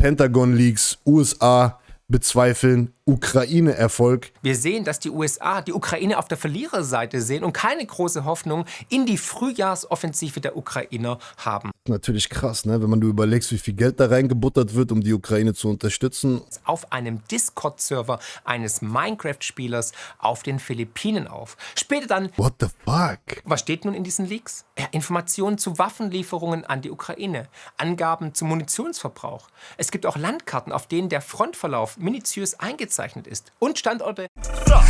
Pentagon Leaks, USA bezweifeln Ukraine-Erfolg. Wir sehen, dass die USA die Ukraine auf der Verliererseite sehen und keine große Hoffnung in die Frühjahrsoffensive der Ukrainer haben. Natürlich krass, ne? wenn man du überlegst, wie viel Geld da reingebuttert wird, um die Ukraine zu unterstützen. Auf einem Discord-Server eines Minecraft-Spielers auf den Philippinen auf. Später dann. What the fuck? Was steht nun in diesen Leaks? Ja, Informationen zu Waffenlieferungen an die Ukraine, Angaben zum Munitionsverbrauch. Es gibt auch Landkarten, auf denen der Frontverlauf minutiös eingezeichnet gekennzeichnet ist. Und Standorte.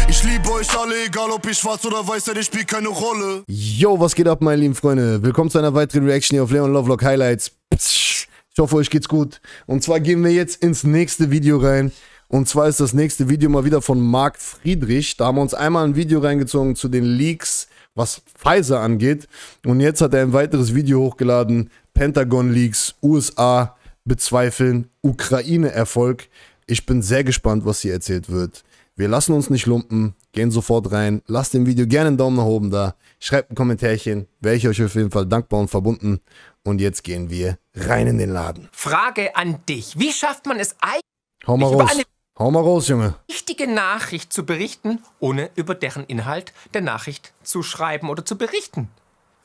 Ich liebe euch alle, egal ob ihr schwarz oder weiß seid, ich spiele keine Rolle. Yo, was geht ab, meine lieben Freunde? Willkommen zu einer weiteren Reaction hier auf Leon Lovelock Highlights. Ich hoffe, euch geht's gut. Und zwar gehen wir jetzt ins nächste Video rein. Und zwar ist das nächste Video mal wieder von Marc Friedrich. Da haben wir uns einmal ein Video reingezogen zu den Leaks, was Pfizer angeht. Und jetzt hat er ein weiteres Video hochgeladen. Pentagon Leaks, USA bezweifeln, Ukraine Erfolg. Ich bin sehr gespannt, was hier erzählt wird. Wir lassen uns nicht lumpen, gehen sofort rein. Lasst dem Video gerne einen Daumen nach oben da. Schreibt ein Kommentärchen, wäre ich euch auf jeden Fall dankbar und verbunden. Und jetzt gehen wir rein in den Laden. Frage an dich. Wie schafft man es eigentlich? Hau mal raus. Hau mal raus, Junge. Wichtige Nachricht zu berichten, ohne über deren Inhalt der Nachricht zu schreiben oder zu berichten.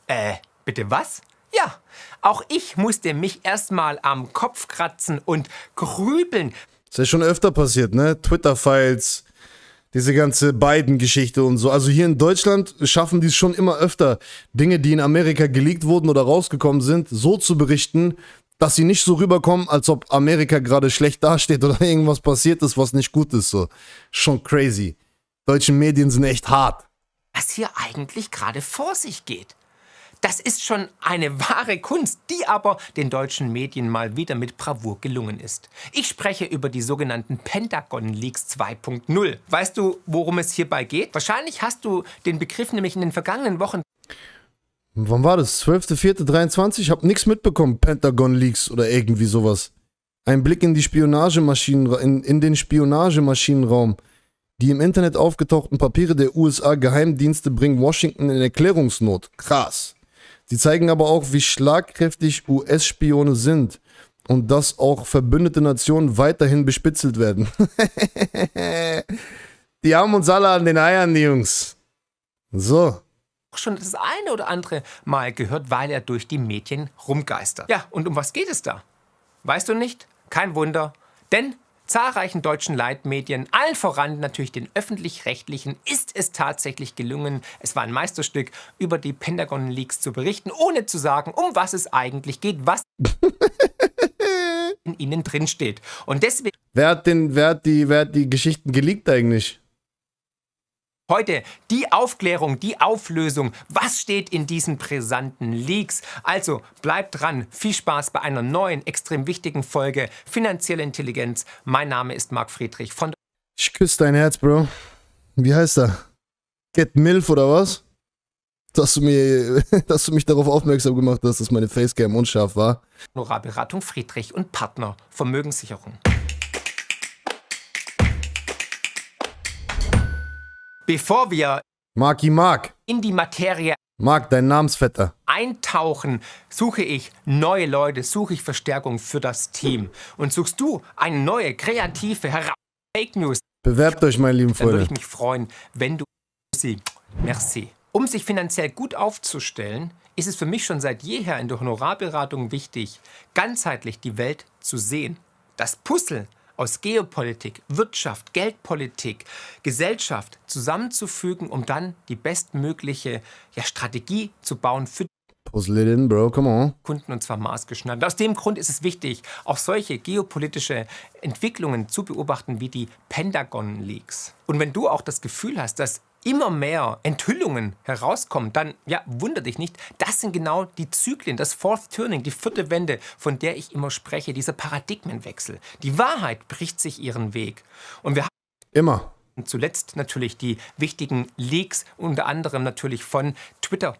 Äh, bitte was? Ja, auch ich musste mich erstmal am Kopf kratzen und grübeln, das ist schon öfter passiert, ne? Twitter-Files, diese ganze Biden-Geschichte und so. Also hier in Deutschland schaffen die es schon immer öfter, Dinge, die in Amerika geleakt wurden oder rausgekommen sind, so zu berichten, dass sie nicht so rüberkommen, als ob Amerika gerade schlecht dasteht oder irgendwas passiert ist, was nicht gut ist. So. Schon crazy. Deutsche Medien sind echt hart. Was hier eigentlich gerade vor sich geht. Das ist schon eine wahre Kunst, die aber den deutschen Medien mal wieder mit Bravour gelungen ist. Ich spreche über die sogenannten Pentagon Leaks 2.0. Weißt du, worum es hierbei geht? Wahrscheinlich hast du den Begriff nämlich in den vergangenen Wochen Wann war das? 12.04.23? Ich habe nichts mitbekommen. Pentagon Leaks oder irgendwie sowas. Ein Blick in die Spionagemaschinen, in, in den Spionagemaschinenraum. Die im Internet aufgetauchten Papiere der USA-Geheimdienste bringen Washington in Erklärungsnot. Krass. Sie zeigen aber auch, wie schlagkräftig US-Spione sind und dass auch verbündete Nationen weiterhin bespitzelt werden. die haben uns alle an den Eiern, die Jungs. So schon das eine oder andere Mal gehört, weil er durch die Medien rumgeistert. Ja, und um was geht es da? Weißt du nicht? Kein Wunder, denn zahlreichen deutschen Leitmedien, allen voran natürlich den öffentlich-rechtlichen, ist es tatsächlich gelungen, es war ein Meisterstück, über die Pentagon-Leaks zu berichten, ohne zu sagen, um was es eigentlich geht, was in ihnen drinsteht. Und deswegen... Wer hat, den, wer, hat die, wer hat die Geschichten geleakt eigentlich? Heute die Aufklärung, die Auflösung. Was steht in diesen brisanten Leaks? Also bleibt dran. Viel Spaß bei einer neuen, extrem wichtigen Folge Finanzielle Intelligenz. Mein Name ist Marc Friedrich von. Ich küsse dein Herz, Bro. Wie heißt er? Get Milf oder was? Dass du, mir, dass du mich darauf aufmerksam gemacht hast, dass meine Facecam unscharf war. Nora Beratung Friedrich und Partner Vermögenssicherung. Bevor wir Marki Mark in die Materie Mark, dein Namensvetter. Eintauchen suche ich neue Leute, suche ich Verstärkung für das Team. Und suchst du eine neue, kreative Heraus Fake News? Bewerbt euch, meine lieben Freunde. Dann würde ich mich freuen, wenn du sie. Merci. Um sich finanziell gut aufzustellen, ist es für mich schon seit jeher in der Honorarberatung wichtig, ganzheitlich die Welt zu sehen. Das Puzzle aus Geopolitik, Wirtschaft, Geldpolitik, Gesellschaft zusammenzufügen, um dann die bestmögliche ja, Strategie zu bauen für Puzzle it in, bro, come on. Kunden und zwar maßgeschneidert. Aus dem Grund ist es wichtig, auch solche geopolitische Entwicklungen zu beobachten wie die Pentagon-Leaks. Und wenn du auch das Gefühl hast, dass immer mehr Enthüllungen herauskommen, dann ja, wundert dich nicht, das sind genau die Zyklen, das Fourth Turning, die vierte Wende, von der ich immer spreche, dieser Paradigmenwechsel. Die Wahrheit bricht sich ihren Weg. Und wir haben immer und zuletzt natürlich die wichtigen Leaks, unter anderem natürlich von Twitter.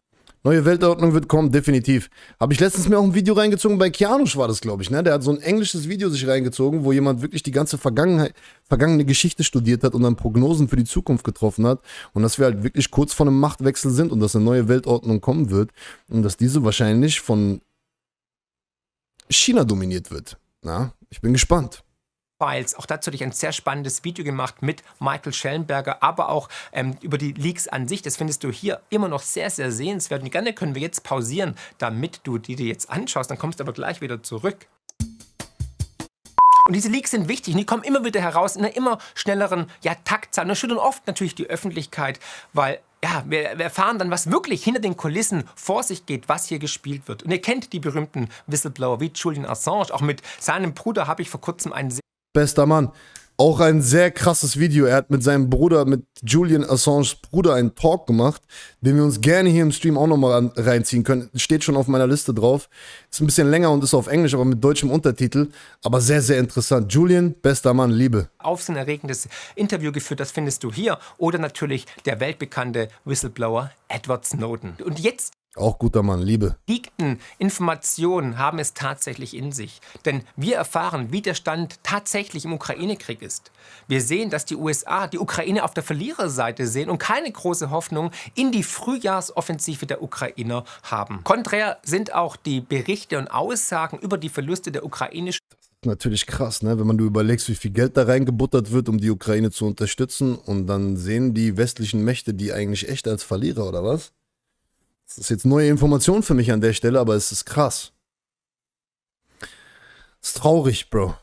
Neue Weltordnung wird kommen, definitiv. Habe ich letztens mir auch ein Video reingezogen, bei Keanu war das, glaube ich, ne? Der hat so ein englisches Video sich reingezogen, wo jemand wirklich die ganze Vergangenheit, vergangene Geschichte studiert hat und dann Prognosen für die Zukunft getroffen hat. Und dass wir halt wirklich kurz vor einem Machtwechsel sind und dass eine neue Weltordnung kommen wird. Und dass diese wahrscheinlich von China dominiert wird. Na, ich bin gespannt. Files. Auch dazu hatte ich ein sehr spannendes Video gemacht mit Michael Schellenberger, aber auch ähm, über die Leaks an sich. Das findest du hier immer noch sehr, sehr sehenswert. Und gerne können wir jetzt pausieren, damit du die dir jetzt anschaust. Dann kommst du aber gleich wieder zurück. Und diese Leaks sind wichtig und die kommen immer wieder heraus in einer immer schnelleren ja, Taktzahl. Und das schütteln oft natürlich die Öffentlichkeit, weil ja, wir, wir, erfahren dann, was wirklich hinter den Kulissen vor sich geht, was hier gespielt wird. Und ihr kennt die berühmten Whistleblower wie Julian Assange. Auch mit seinem Bruder habe ich vor kurzem einen Bester Mann. Auch ein sehr krasses Video. Er hat mit seinem Bruder, mit Julian Assange Bruder, einen Talk gemacht, den wir uns gerne hier im Stream auch nochmal reinziehen können. Steht schon auf meiner Liste drauf. Ist ein bisschen länger und ist auf Englisch, aber mit deutschem Untertitel. Aber sehr, sehr interessant. Julian, bester Mann, Liebe. Aufsehenerregendes Interview geführt, das findest du hier. Oder natürlich der weltbekannte Whistleblower Edward Snowden. Und jetzt auch guter Mann, Liebe. Dickten Informationen haben es tatsächlich in sich. Denn wir erfahren, wie der Stand tatsächlich im Ukraine-Krieg ist. Wir sehen, dass die USA die Ukraine auf der Verliererseite sehen und keine große Hoffnung in die Frühjahrsoffensive der Ukrainer haben. Konträr sind auch die Berichte und Aussagen über die Verluste der ukrainischen natürlich krass, ne? wenn man du überlegst, wie viel Geld da reingebuttert wird, um die Ukraine zu unterstützen und dann sehen die westlichen Mächte die eigentlich echt als Verlierer oder was? Das ist jetzt neue Information für mich an der Stelle, aber es ist krass. Es Ist traurig, Bro.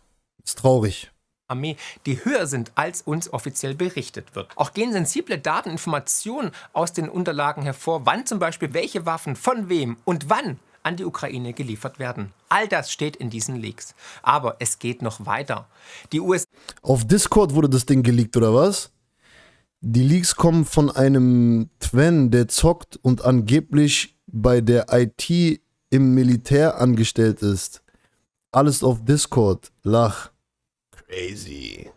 Es Ist traurig. Armee, die höher sind, als uns offiziell berichtet wird. Auch gehen sensible Daten, Informationen aus den Unterlagen hervor, wann zum Beispiel welche Waffen von wem und wann an die Ukraine geliefert werden. All das steht in diesen Leaks. Aber es geht noch weiter. Die US Auf Discord wurde das Ding geleakt, oder was? Die Leaks kommen von einem Twen, der zockt und angeblich bei der IT im Militär angestellt ist. Alles auf Discord. Lach. Crazy.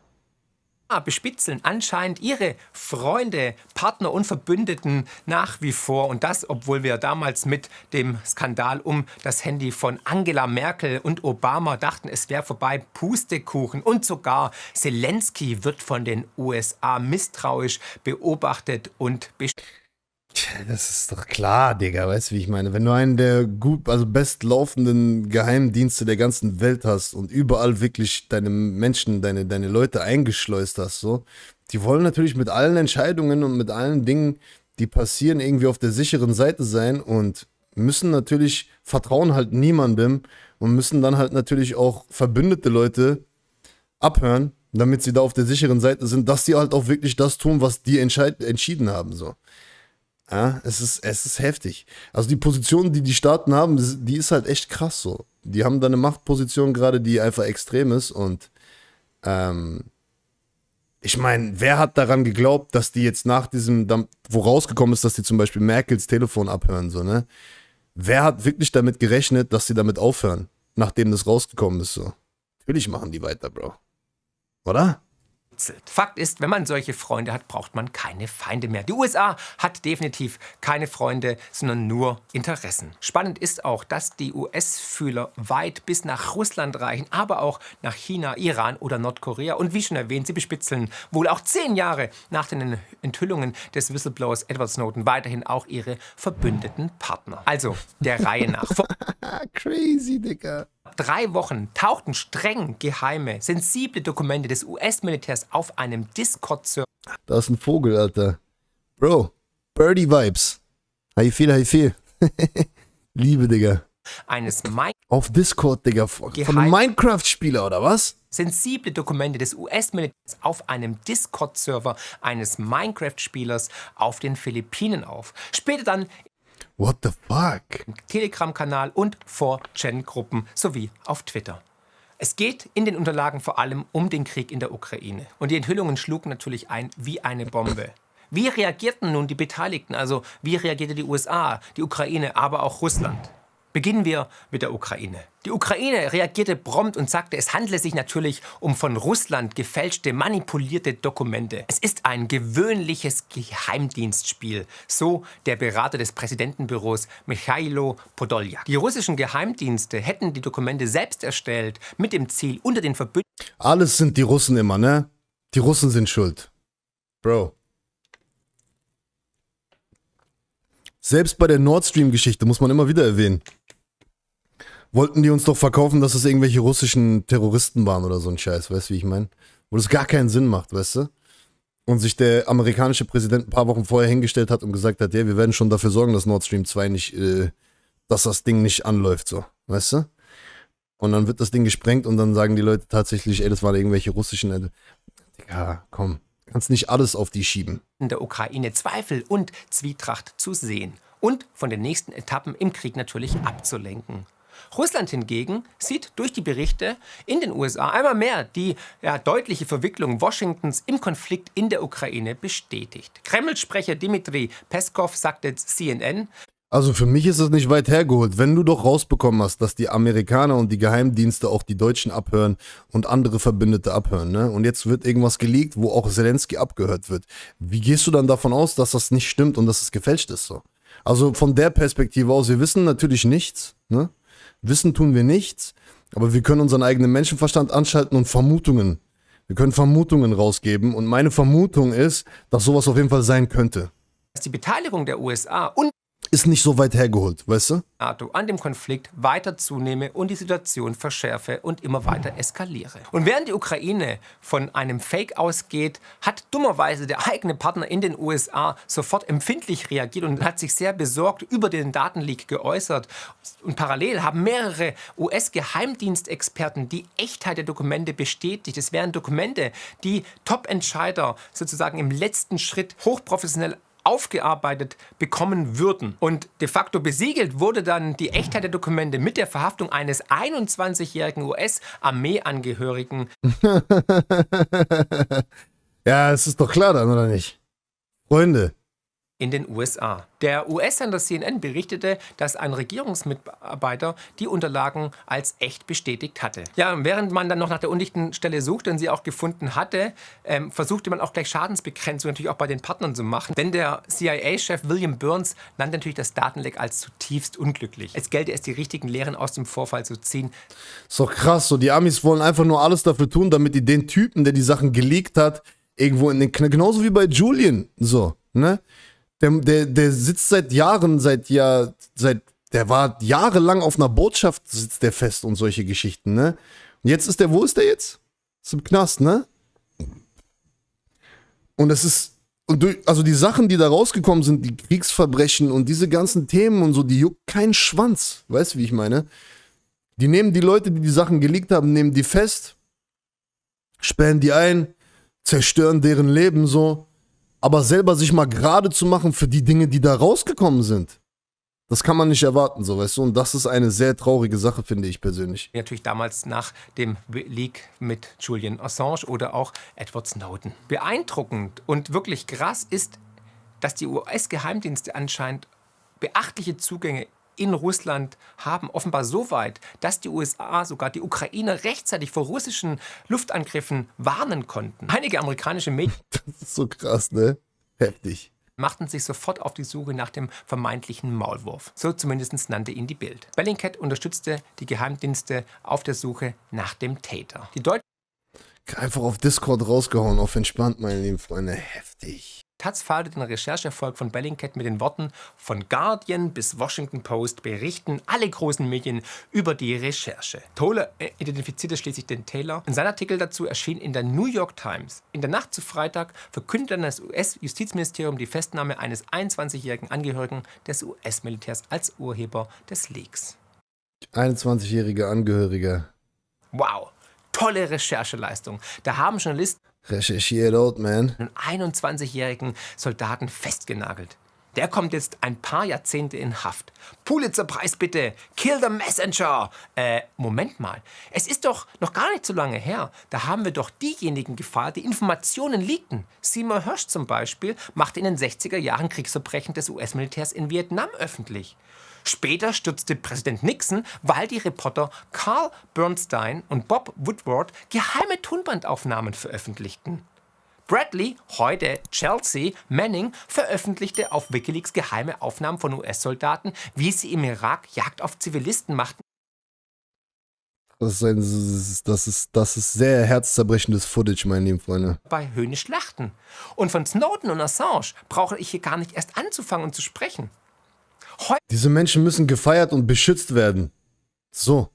Ah, bespitzeln anscheinend ihre Freunde, Partner und Verbündeten nach wie vor. Und das, obwohl wir damals mit dem Skandal um das Handy von Angela Merkel und Obama dachten, es wäre vorbei. Pustekuchen. Und sogar Zelensky wird von den USA misstrauisch beobachtet und bestätigt. Das ist doch klar, Digga, weißt du, wie ich meine? Wenn du einen der gut, also bestlaufenden Geheimdienste der ganzen Welt hast und überall wirklich deine Menschen, deine, deine Leute eingeschleust hast, so, die wollen natürlich mit allen Entscheidungen und mit allen Dingen, die passieren, irgendwie auf der sicheren Seite sein und müssen natürlich, vertrauen halt niemandem und müssen dann halt natürlich auch verbündete Leute abhören, damit sie da auf der sicheren Seite sind, dass sie halt auch wirklich das tun, was die entschieden haben, so. Ja, es ist, es ist heftig. Also die Position, die die Staaten haben, die ist halt echt krass so. Die haben da eine Machtposition gerade, die einfach extrem ist und ähm, ich meine, wer hat daran geglaubt, dass die jetzt nach diesem, wo rausgekommen ist, dass die zum Beispiel Merkels Telefon abhören, so, ne? Wer hat wirklich damit gerechnet, dass sie damit aufhören, nachdem das rausgekommen ist, so? Natürlich machen die weiter, Bro. Oder? Fakt ist, wenn man solche Freunde hat, braucht man keine Feinde mehr. Die USA hat definitiv keine Freunde, sondern nur Interessen. Spannend ist auch, dass die US-Fühler weit bis nach Russland reichen, aber auch nach China, Iran oder Nordkorea. Und wie schon erwähnt, sie bespitzeln wohl auch zehn Jahre nach den Enthüllungen des Whistleblowers Edward Snowden weiterhin auch ihre verbündeten Partner. Also der Reihe nach. Crazy, Digga drei Wochen tauchten streng geheime, sensible Dokumente des US-Militärs auf einem Discord-Server. Da ist ein Vogel, Alter. Bro, Birdie Vibes. Hi viel, hi viel. Liebe, Digga. Eines Minecraft. Auf Discord, Digga. Von Minecraft-Spieler, oder was? Sensible Dokumente des US-Militärs auf einem Discord-Server eines Minecraft-Spielers auf den Philippinen auf. Später dann What the fuck? Telegram-Kanal und 4chan-Gruppen sowie auf Twitter. Es geht in den Unterlagen vor allem um den Krieg in der Ukraine. Und die Enthüllungen schlugen natürlich ein wie eine Bombe. Wie reagierten nun die Beteiligten? Also wie reagierte die USA, die Ukraine, aber auch Russland? Beginnen wir mit der Ukraine. Die Ukraine reagierte prompt und sagte, es handle sich natürlich um von Russland gefälschte, manipulierte Dokumente. Es ist ein gewöhnliches Geheimdienstspiel, so der Berater des Präsidentenbüros Michailo Podoljak. Die russischen Geheimdienste hätten die Dokumente selbst erstellt, mit dem Ziel, unter den Verbündeten. Alles sind die Russen immer, ne? Die Russen sind schuld. Bro. Selbst bei der Nord Stream-Geschichte muss man immer wieder erwähnen. Wollten die uns doch verkaufen, dass es irgendwelche russischen Terroristen waren oder so ein Scheiß, weißt du, wie ich meine? Wo das gar keinen Sinn macht, weißt du? Und sich der amerikanische Präsident ein paar Wochen vorher hingestellt hat und gesagt hat, ja, wir werden schon dafür sorgen, dass Nord Stream 2 nicht, äh, dass das Ding nicht anläuft, so, weißt du? Und dann wird das Ding gesprengt und dann sagen die Leute tatsächlich, ey, das waren irgendwelche russischen. Äh, Digga, komm. Kannst nicht alles auf die schieben. In der Ukraine Zweifel und Zwietracht zu sehen und von den nächsten Etappen im Krieg natürlich abzulenken. Russland hingegen sieht durch die Berichte in den USA einmal mehr die ja, deutliche Verwicklung Washingtons im Konflikt in der Ukraine bestätigt. Kreml-Sprecher Dmitri Peskov sagte CNN, also für mich ist es nicht weit hergeholt, wenn du doch rausbekommen hast, dass die Amerikaner und die Geheimdienste auch die Deutschen abhören und andere Verbündete abhören. Ne? Und jetzt wird irgendwas geleakt, wo auch Zelensky abgehört wird. Wie gehst du dann davon aus, dass das nicht stimmt und dass es gefälscht ist? So? Also von der Perspektive aus, wir wissen natürlich nichts. Ne? Wissen tun wir nichts, aber wir können unseren eigenen Menschenverstand anschalten und Vermutungen. Wir können Vermutungen rausgeben und meine Vermutung ist, dass sowas auf jeden Fall sein könnte. Dass die Beteiligung der USA und ist nicht so weit hergeholt, weißt du? NATO an dem Konflikt weiter zunehme und die Situation verschärfe und immer weiter eskaliere. Und während die Ukraine von einem Fake ausgeht, hat dummerweise der eigene Partner in den USA sofort empfindlich reagiert und hat sich sehr besorgt über den Datenleak geäußert. Und parallel haben mehrere US-Geheimdienstexperten die Echtheit der Dokumente bestätigt. Es wären Dokumente, die Top-Entscheider sozusagen im letzten Schritt hochprofessionell aufgearbeitet bekommen würden. Und de facto besiegelt wurde dann die Echtheit der Dokumente mit der Verhaftung eines 21-jährigen US-Armeeangehörigen. ja, es ist doch klar dann, oder nicht? Freunde, in den USA. Der US-Sender CNN berichtete, dass ein Regierungsmitarbeiter die Unterlagen als echt bestätigt hatte. Ja, während man dann noch nach der undichten Stelle suchte und sie auch gefunden hatte, ähm, versuchte man auch gleich Schadensbegrenzung natürlich auch bei den Partnern zu machen. Denn der CIA-Chef William Burns nannte natürlich das Datenleck als zutiefst unglücklich. Es gelte es, die richtigen Lehren aus dem Vorfall zu ziehen. Ist doch krass, so die Amis wollen einfach nur alles dafür tun, damit die den Typen, der die Sachen geleakt hat, irgendwo in den Knall, genauso wie bei Julian, so, ne? Der, der, der sitzt seit Jahren, seit Jahr, seit, der war jahrelang auf einer Botschaft, sitzt der fest und solche Geschichten, ne? Und jetzt ist der, wo ist der jetzt? Ist im Knast, ne? Und das ist, und durch, also die Sachen, die da rausgekommen sind, die Kriegsverbrechen und diese ganzen Themen und so, die juckt keinen Schwanz. Weißt du, wie ich meine? Die nehmen die Leute, die die Sachen geleakt haben, nehmen die fest, sperren die ein, zerstören deren Leben so aber selber sich mal gerade zu machen für die Dinge, die da rausgekommen sind. Das kann man nicht erwarten, so weißt du. Und das ist eine sehr traurige Sache, finde ich persönlich. Natürlich damals nach dem Leak mit Julian Assange oder auch Edward Snowden. Beeindruckend und wirklich krass ist, dass die US-Geheimdienste anscheinend beachtliche Zugänge in Russland haben. Offenbar so weit, dass die USA sogar die Ukraine rechtzeitig vor russischen Luftangriffen warnen konnten. Einige amerikanische Medien. Das ist so krass, ne? Heftig machten sich sofort auf die Suche nach dem vermeintlichen Maulwurf. So zumindest nannte ihn die Bild. Bellingcat unterstützte die Geheimdienste auf der Suche nach dem Täter. Die Deutschen. Einfach auf Discord rausgehauen, auf entspannt, meine lieben Freunde. Heftig. Taz feierte den Rechercheerfolg von Bellingcat mit den Worten Von Guardian bis Washington Post berichten alle großen Medien über die Recherche. Toller äh, identifizierte schließlich den Taylor. Und sein Artikel dazu erschien in der New York Times. In der Nacht zu Freitag verkündete dann das US-Justizministerium die Festnahme eines 21-jährigen Angehörigen des US-Militärs als Urheber des Leaks. 21-jährige Angehörige. Wow, tolle Rechercheleistung. Da haben Journalisten Recherchiert, old man. Einen 21-jährigen Soldaten festgenagelt. Der kommt jetzt ein paar Jahrzehnte in Haft. Pulitzerpreis bitte! Kill the Messenger! Äh, Moment mal. Es ist doch noch gar nicht so lange her. Da haben wir doch diejenigen Gefahr, die Informationen leakten. Seymour Hirsch zum Beispiel machte in den 60er Jahren Kriegsverbrechen des US-Militärs in Vietnam öffentlich. Später stürzte Präsident Nixon, weil die Reporter Carl Bernstein und Bob Woodward geheime Tonbandaufnahmen veröffentlichten. Bradley, heute Chelsea Manning, veröffentlichte auf Wikileaks geheime Aufnahmen von US-Soldaten, wie sie im Irak Jagd auf Zivilisten machten. Das ist, ein, das, ist, das ist sehr herzzerbrechendes Footage, meine lieben Freunde. Bei Höhne Schlachten. Und von Snowden und Assange brauche ich hier gar nicht erst anzufangen und zu sprechen. Diese Menschen müssen gefeiert und beschützt werden. So.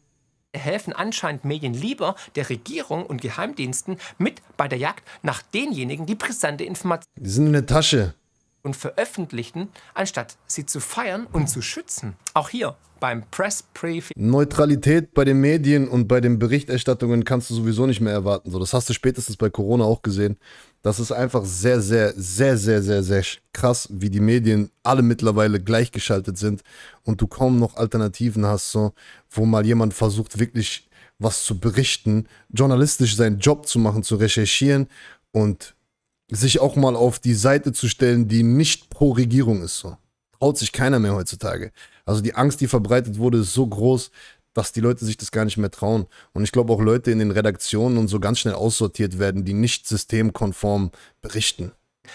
Helfen anscheinend Medien lieber der Regierung und Geheimdiensten mit bei der Jagd nach denjenigen, die brisante Informationen. Die sind in der Tasche und veröffentlichten, anstatt sie zu feiern und zu schützen. Auch hier beim Press Briefing. Neutralität bei den Medien und bei den Berichterstattungen kannst du sowieso nicht mehr erwarten. So, das hast du spätestens bei Corona auch gesehen. Das ist einfach sehr, sehr, sehr, sehr, sehr, sehr krass, wie die Medien alle mittlerweile gleichgeschaltet sind und du kaum noch Alternativen hast, so, wo mal jemand versucht, wirklich was zu berichten, journalistisch seinen Job zu machen, zu recherchieren und sich auch mal auf die Seite zu stellen, die nicht pro Regierung ist. So. Traut sich keiner mehr heutzutage. Also die Angst, die verbreitet wurde, ist so groß, dass die Leute sich das gar nicht mehr trauen. Und ich glaube auch Leute in den Redaktionen und so ganz schnell aussortiert werden, die nicht systemkonform berichten.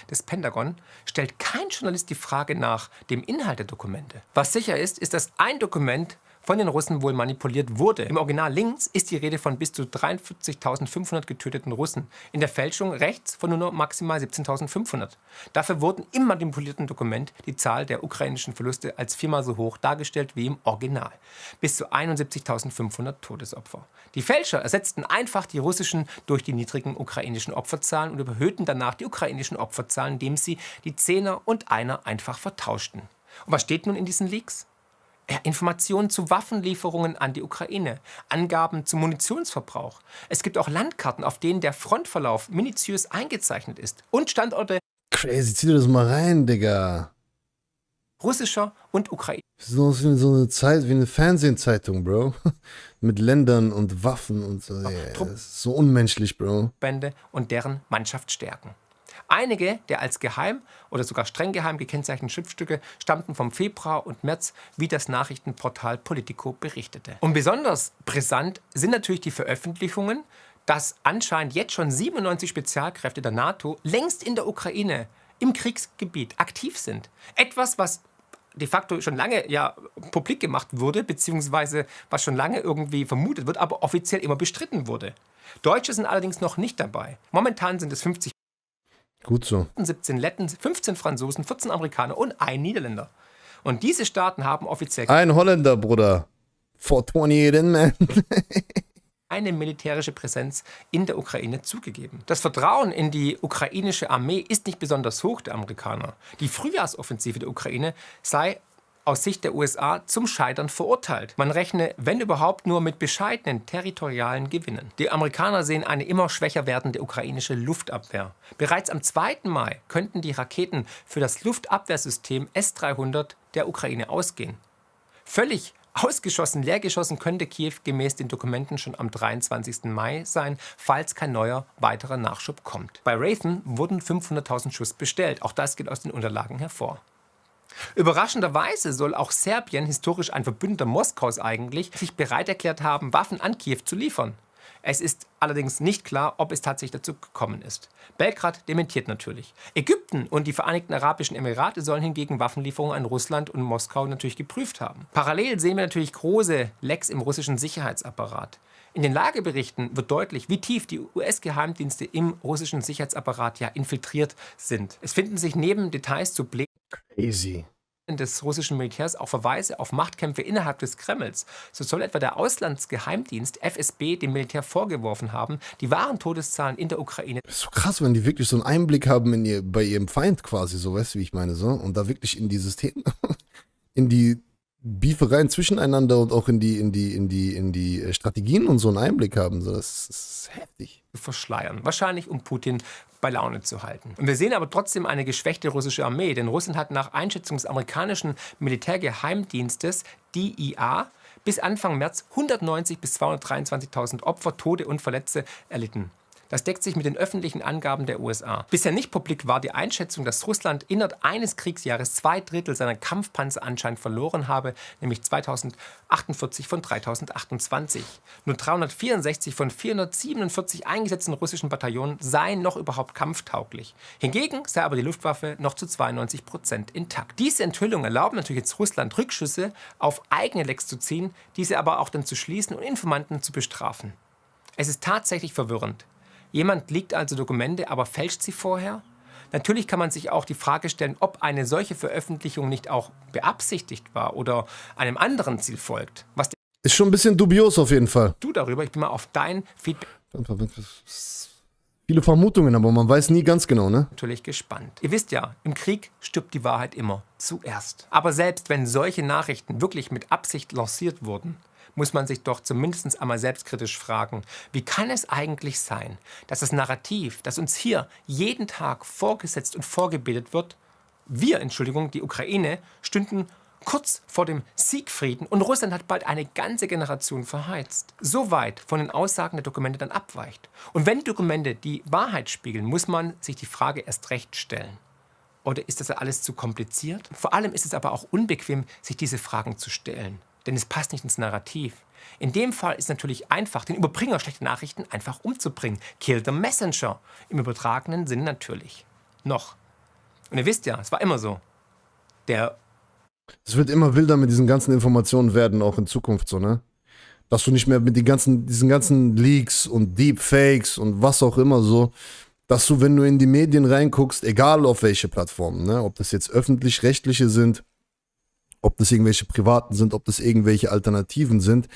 Das Pentagon stellt kein Journalist die Frage nach dem Inhalt der Dokumente. Was sicher ist, ist, dass ein Dokument von den Russen wohl manipuliert wurde. Im Original links ist die Rede von bis zu 43.500 getöteten Russen, in der Fälschung rechts von nur noch maximal 17.500. Dafür wurden im manipulierten Dokument die Zahl der ukrainischen Verluste als viermal so hoch dargestellt wie im Original, bis zu 71.500 Todesopfer. Die Fälscher ersetzten einfach die russischen durch die niedrigen ukrainischen Opferzahlen und überhöhten danach die ukrainischen Opferzahlen, indem sie die Zehner und Einer einfach vertauschten. Und was steht nun in diesen Leaks? Informationen zu Waffenlieferungen an die Ukraine, Angaben zum Munitionsverbrauch. Es gibt auch Landkarten, auf denen der Frontverlauf minutiös eingezeichnet ist und Standorte. Crazy, zieh dir das mal rein, Digga. Russischer und Ukraine. Das ist so so eine Zeit wie eine Fernsehzeitung, Bro. Mit Ländern und Waffen und so. Yeah, so unmenschlich, Bro. Bände und deren Mannschaft stärken. Einige der als geheim oder sogar streng geheim gekennzeichneten Schriftstücke stammten vom Februar und März, wie das Nachrichtenportal Politico berichtete. Und besonders brisant sind natürlich die Veröffentlichungen, dass anscheinend jetzt schon 97 Spezialkräfte der NATO längst in der Ukraine im Kriegsgebiet aktiv sind. Etwas, was de facto schon lange ja publik gemacht wurde, beziehungsweise was schon lange irgendwie vermutet wird, aber offiziell immer bestritten wurde. Deutsche sind allerdings noch nicht dabei. Momentan sind es 50 Gut so. 17 Letten, 15 Franzosen, 14 Amerikaner und ein Niederländer. Und diese Staaten haben offiziell. Ein Holländer, Bruder. For 28 man. eine militärische Präsenz in der Ukraine zugegeben. Das Vertrauen in die ukrainische Armee ist nicht besonders hoch der Amerikaner. Die Frühjahrsoffensive der Ukraine sei aus Sicht der USA zum Scheitern verurteilt. Man rechne, wenn überhaupt, nur mit bescheidenen territorialen Gewinnen. Die Amerikaner sehen eine immer schwächer werdende ukrainische Luftabwehr. Bereits am 2. Mai könnten die Raketen für das Luftabwehrsystem S-300 der Ukraine ausgehen. Völlig ausgeschossen, leergeschossen könnte Kiew gemäß den Dokumenten schon am 23. Mai sein, falls kein neuer weiterer Nachschub kommt. Bei Raytheon wurden 500.000 Schuss bestellt, auch das geht aus den Unterlagen hervor. Überraschenderweise soll auch Serbien, historisch ein Verbündeter Moskaus eigentlich, sich bereit erklärt haben, Waffen an Kiew zu liefern. Es ist allerdings nicht klar, ob es tatsächlich dazu gekommen ist. Belgrad dementiert natürlich. Ägypten und die Vereinigten Arabischen Emirate sollen hingegen Waffenlieferungen an Russland und Moskau natürlich geprüft haben. Parallel sehen wir natürlich große Lecks im russischen Sicherheitsapparat. In den Lageberichten wird deutlich, wie tief die US-Geheimdienste im russischen Sicherheitsapparat ja infiltriert sind. Es finden sich neben Details zu Plänen Easy des russischen Militärs auch Verweise auf Machtkämpfe innerhalb des Kremls. So soll etwa der Auslandsgeheimdienst FSB dem Militär vorgeworfen haben, die wahren Todeszahlen in der Ukraine. Das ist so krass, wenn die wirklich so einen Einblick haben in ihr, bei ihrem Feind quasi, so weißt du, wie ich meine, so und da wirklich in dieses Thema, in die Beefereien zwischeneinander und auch in die, in die, in die, in die äh, Strategien und so einen Einblick haben. So, das, ist heftig. Verschleiern. Wahrscheinlich, um Putin bei Laune zu halten. Und wir sehen aber trotzdem eine geschwächte russische Armee, denn Russland hat nach Einschätzung des amerikanischen Militärgeheimdienstes DIA e bis Anfang März 190 bis 223.000 Opfer, Tote und Verletzte erlitten. Das deckt sich mit den öffentlichen Angaben der USA. Bisher nicht publik war die Einschätzung, dass Russland innerhalb eines Kriegsjahres zwei Drittel seiner Kampfpanzer anscheinend verloren habe, nämlich 2048 von 3028. Nur 364 von 447 eingesetzten russischen Bataillonen seien noch überhaupt kampftauglich. Hingegen sei aber die Luftwaffe noch zu 92 Prozent intakt. Diese Enthüllungen erlauben natürlich jetzt Russland Rückschüsse auf eigene Lecks zu ziehen, diese aber auch dann zu schließen und Informanten zu bestrafen. Es ist tatsächlich verwirrend. Jemand liegt also Dokumente, aber fälscht sie vorher? Natürlich kann man sich auch die Frage stellen, ob eine solche Veröffentlichung nicht auch beabsichtigt war oder einem anderen Ziel folgt. Was ist schon ein bisschen dubios auf jeden Fall. Du darüber, ich bin mal auf dein Feedback. Viele Vermutungen, aber man weiß nie ganz genau, ne? Natürlich gespannt. Ihr wisst ja, im Krieg stirbt die Wahrheit immer zuerst. Aber selbst wenn solche Nachrichten wirklich mit Absicht lanciert wurden, muss man sich doch zumindest einmal selbstkritisch fragen, wie kann es eigentlich sein, dass das Narrativ, das uns hier jeden Tag vorgesetzt und vorgebildet wird, wir, Entschuldigung, die Ukraine, stünden kurz vor dem Siegfrieden und Russland hat bald eine ganze Generation verheizt. So weit von den Aussagen der Dokumente dann abweicht. Und wenn die Dokumente die Wahrheit spiegeln, muss man sich die Frage erst recht stellen. Oder ist das alles zu kompliziert? Vor allem ist es aber auch unbequem, sich diese Fragen zu stellen denn es passt nicht ins Narrativ. In dem Fall ist natürlich einfach, den Überbringer schlechter Nachrichten einfach umzubringen. Kill the messenger. Im übertragenen Sinn natürlich. Noch. Und ihr wisst ja, es war immer so. Der. Es wird immer wilder mit diesen ganzen Informationen werden, auch in Zukunft so, ne? Dass du nicht mehr mit den ganzen, diesen ganzen Leaks und Deepfakes und was auch immer so, dass du, wenn du in die Medien reinguckst, egal auf welche Plattformen, ne? Ob das jetzt öffentlich-rechtliche sind, ob das irgendwelche privaten sind, ob das irgendwelche Alternativen sind,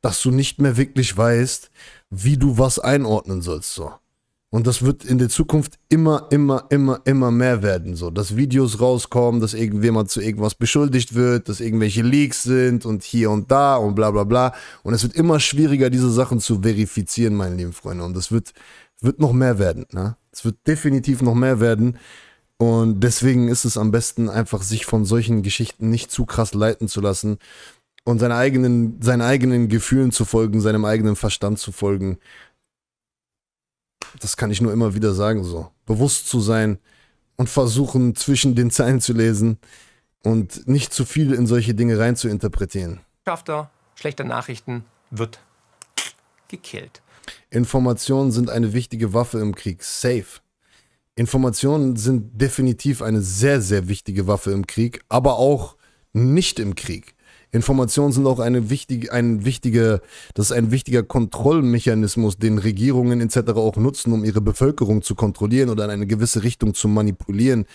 dass du nicht mehr wirklich weißt, wie du was einordnen sollst. So. Und das wird in der Zukunft immer, immer, immer, immer mehr werden. So, dass Videos rauskommen, dass irgendjemand zu irgendwas beschuldigt wird, dass irgendwelche Leaks sind und hier und da und bla bla bla. Und es wird immer schwieriger, diese Sachen zu verifizieren, meine lieben Freunde. Und das wird, wird noch mehr werden. Ne? Es wird definitiv noch mehr werden. Und deswegen ist es am besten, einfach sich von solchen Geschichten nicht zu krass leiten zu lassen und seinen eigenen, seinen eigenen Gefühlen zu folgen, seinem eigenen Verstand zu folgen. Das kann ich nur immer wieder sagen, so. Bewusst zu sein und versuchen, zwischen den Zeilen zu lesen und nicht zu viel in solche Dinge rein zu interpretieren. Schafter, schlechter Nachrichten wird gekillt. Informationen sind eine wichtige Waffe im Krieg. Safe. Informationen sind definitiv eine sehr, sehr wichtige Waffe im Krieg, aber auch nicht im Krieg. Informationen sind auch eine wichtige, ein wichtiger, das ist ein wichtiger Kontrollmechanismus, den Regierungen etc. auch nutzen, um ihre Bevölkerung zu kontrollieren oder in eine gewisse Richtung zu manipulieren.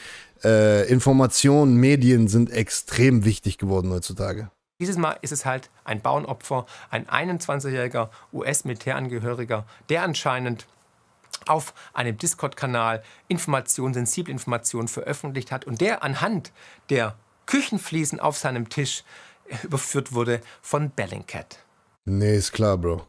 Äh, Informationen, Medien sind extrem wichtig geworden heutzutage. Dieses Mal ist es halt ein Bauernopfer, ein 21-jähriger US-Militärangehöriger, der anscheinend auf einem Discord-Kanal Informationen, sensible Informationen veröffentlicht hat und der anhand der Küchenfliesen auf seinem Tisch überführt wurde von Bellingcat. Nee, ist klar, Bro.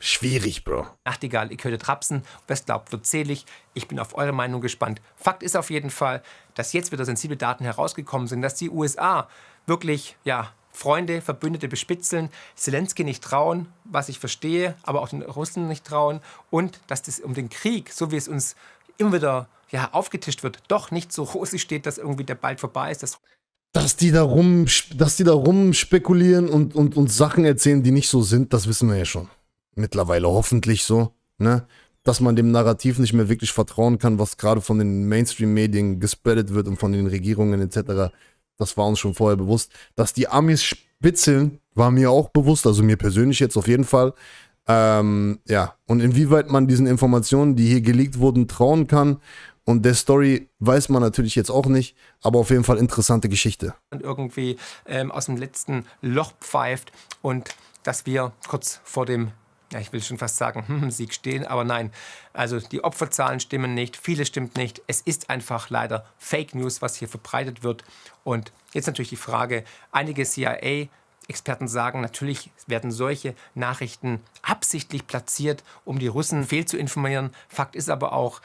Schwierig, Bro. Nachtigall, ich hörte Trapsen, was glaubt, wird selig. Ich bin auf eure Meinung gespannt. Fakt ist auf jeden Fall, dass jetzt wieder sensible Daten herausgekommen sind, dass die USA wirklich, ja, Freunde, Verbündete bespitzeln, Zelensky nicht trauen, was ich verstehe, aber auch den Russen nicht trauen und dass das um den Krieg, so wie es uns immer wieder ja, aufgetischt wird, doch nicht so rosig steht, dass irgendwie der bald vorbei ist. Dass, dass die da rum, dass die da rum spekulieren und, und, und Sachen erzählen, die nicht so sind, das wissen wir ja schon. Mittlerweile hoffentlich so, ne? Dass man dem Narrativ nicht mehr wirklich vertrauen kann, was gerade von den Mainstream-Medien gespreadet wird und von den Regierungen etc. Das war uns schon vorher bewusst. Dass die Amis spitzeln, war mir auch bewusst, also mir persönlich jetzt auf jeden Fall. Ähm, ja, und inwieweit man diesen Informationen, die hier geleakt wurden, trauen kann und der Story weiß man natürlich jetzt auch nicht, aber auf jeden Fall interessante Geschichte. Und irgendwie ähm, aus dem letzten Loch pfeift und dass wir kurz vor dem ja, ich will schon fast sagen, hm, Sieg stehen, aber nein. Also die Opferzahlen stimmen nicht, viele stimmt nicht. Es ist einfach leider Fake News, was hier verbreitet wird. Und jetzt natürlich die Frage, einige CIA Experten sagen, natürlich werden solche Nachrichten absichtlich platziert, um die Russen fehl zu informieren. Fakt ist aber auch,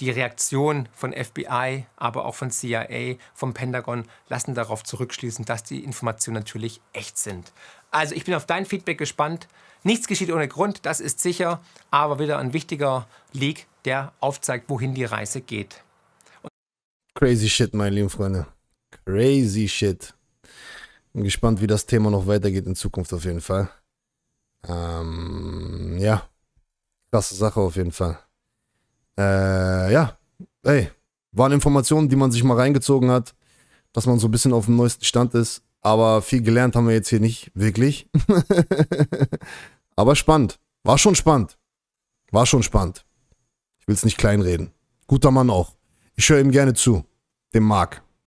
die Reaktion von FBI, aber auch von CIA, vom Pentagon lassen darauf zurückschließen, dass die Informationen natürlich echt sind. Also ich bin auf dein Feedback gespannt. Nichts geschieht ohne Grund, das ist sicher, aber wieder ein wichtiger Leak, der aufzeigt, wohin die Reise geht. Und Crazy Shit, meine lieben Freunde. Crazy Shit. Bin gespannt, wie das Thema noch weitergeht in Zukunft auf jeden Fall. Ähm, ja, krasse Sache auf jeden Fall. Äh, ja, ey, waren Informationen, die man sich mal reingezogen hat, dass man so ein bisschen auf dem neuesten Stand ist. Aber viel gelernt haben wir jetzt hier nicht, wirklich. aber spannend. War schon spannend. War schon spannend. Ich will es nicht kleinreden. Guter Mann auch. Ich höre ihm gerne zu. Dem Marc.